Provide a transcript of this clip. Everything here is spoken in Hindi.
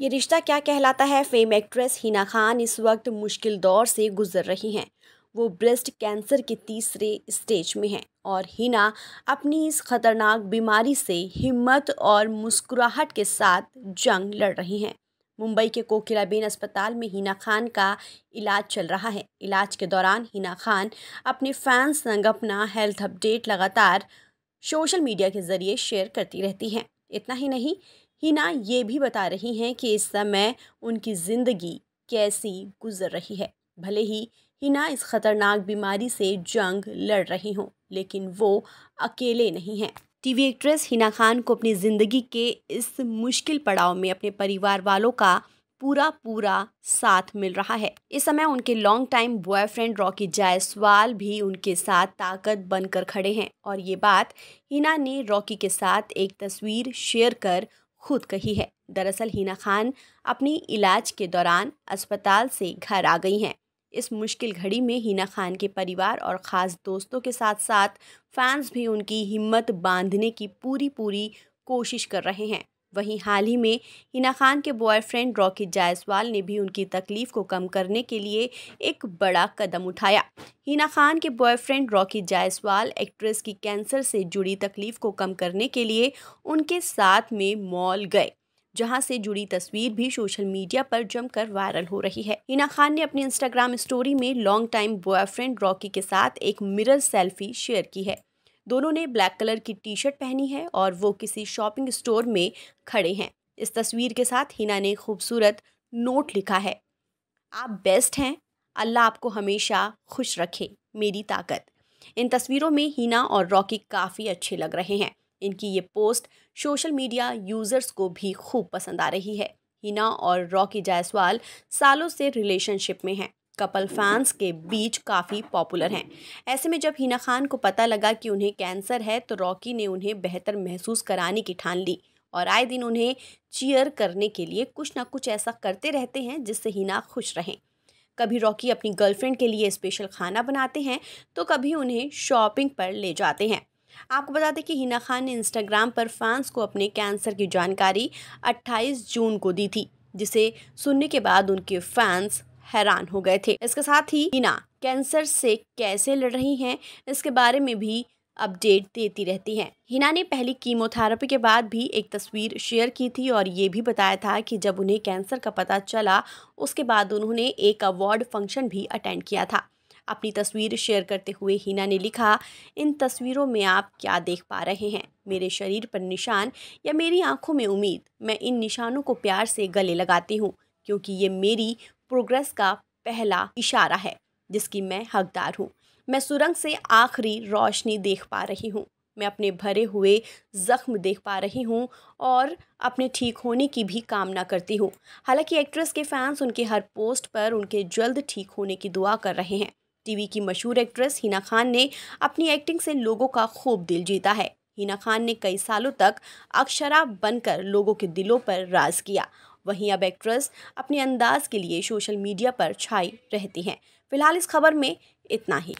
ये रिश्ता क्या कहलाता है फेम एक्ट्रेस हिना खान इस वक्त मुश्किल दौर से गुजर रही हैं वो ब्रेस्ट कैंसर के तीसरे स्टेज में हैं और हिना अपनी इस खतरनाक बीमारी से हिम्मत और मुस्कुराहट के साथ जंग लड़ रही हैं मुंबई के कोकिलाबेन अस्पताल में हिना खान का इलाज चल रहा है इलाज के दौरान हिना खान अपने फैंस संग अपना हेल्थ अपडेट लगातार सोशल मीडिया के ज़रिए शेयर करती रहती हैं इतना ही नहीं हिना ये भी बता रही हैं कि इस समय उनकी ज़िंदगी कैसी गुजर रही है भले ही हिना इस ख़तरनाक बीमारी से जंग लड़ रही हों लेकिन वो अकेले नहीं हैं टीवी एक्ट्रेस हिना खान को अपनी ज़िंदगी के इस मुश्किल पड़ाव में अपने परिवार वालों का पूरा पूरा साथ मिल रहा है इस समय उनके long time boyfriend Rocky Jaiswal भी उनके साथ ताकत बनकर खड़े हैं और ये बात हिना ने रॉकी के साथ एक तस्वीर शेयर कर खुद कही है दरअसल हिना खान अपनी इलाज के दौरान अस्पताल से घर आ गई हैं इस मुश्किल घड़ी में हिना खान के परिवार और ख़ास दोस्तों के साथ साथ फैंस भी उनकी हिम्मत बांधने की पूरी पूरी कोशिश कर रहे हैं वहीं हाल ही में हिना खान के बॉयफ्रेंड रॉकी जायसवाल ने भी उनकी तकलीफ को कम करने के लिए एक बड़ा कदम उठाया हिना खान के बॉयफ्रेंड रॉकी जायसवाल एक्ट्रेस की कैंसर से जुड़ी तकलीफ को कम करने के लिए उनके साथ में मॉल गए जहां से जुड़ी तस्वीर भी सोशल मीडिया पर जमकर वायरल हो रही है हिना खान ने अपनी इंस्टाग्राम स्टोरी में लॉन्ग टाइम बॉयफ्रेंड रॉकी के साथ एक मिरर सेल्फी शेयर की है दोनों ने ब्लैक कलर की टी शर्ट पहनी है और वो किसी शॉपिंग स्टोर में खड़े हैं इस तस्वीर के साथ हिना ने खूबसूरत नोट लिखा है आप बेस्ट हैं अल्लाह आपको हमेशा खुश रखे मेरी ताकत इन तस्वीरों में हिना और रॉकी काफ़ी अच्छे लग रहे हैं इनकी ये पोस्ट सोशल मीडिया यूज़र्स को भी खूब पसंद आ रही है हिना और रॉकी जायसवाल सालों से रिलेशनशिप में हैं कपल फैंस के बीच काफ़ी पॉपुलर हैं ऐसे में जब हिना खान को पता लगा कि उन्हें कैंसर है तो रॉकी ने उन्हें बेहतर महसूस कराने की ठान ली और आए दिन उन्हें चीयर करने के लिए कुछ ना कुछ ऐसा करते रहते हैं जिससे हिना खुश रहें कभी रॉकी अपनी गर्लफ्रेंड के लिए स्पेशल खाना बनाते हैं तो कभी उन्हें शॉपिंग पर ले जाते हैं आपको बता दें कि हिना खान ने इंस्टाग्राम पर फैंस को अपने कैंसर की जानकारी 28 जून को दी थी जिसे सुनने के बाद उनके फैंस हैरान हो गए थे इसके साथ ही हिना कैंसर से कैसे लड़ रही हैं इसके बारे में भी अपडेट देती रहती हैं हिना ने पहली कीमोथेरेपी के बाद भी एक तस्वीर शेयर की थी और ये भी बताया था कि जब उन्हें कैंसर का पता चला उसके बाद उन्होंने एक अवार्ड फंक्शन भी अटेंड किया था अपनी तस्वीर शेयर करते हुए हिना ने लिखा इन तस्वीरों में आप क्या देख पा रहे हैं मेरे शरीर पर निशान या मेरी आंखों में उम्मीद मैं इन निशानों को प्यार से गले लगाती हूँ क्योंकि ये मेरी प्रोग्रेस का पहला इशारा है जिसकी मैं हकदार हूँ मैं सुरंग से आखिरी रोशनी देख पा रही हूँ मैं अपने भरे हुए ज़ख्म देख पा रही हूँ और अपने ठीक होने की भी कामना करती हूँ हालांकि एक्ट्रेस के फैंस उनके हर पोस्ट पर उनके जल्द ठीक होने की दुआ कर रहे हैं टीवी की मशहूर एक्ट्रेस हिना खान ने अपनी एक्टिंग से लोगों का खूब दिल जीता है हिना खान ने कई सालों तक अक्षरा बनकर लोगों के दिलों पर राज किया वहीं अब एक्ट्रेस अपने अंदाज के लिए सोशल मीडिया पर छाई रहती हैं फिलहाल इस खबर में इतना ही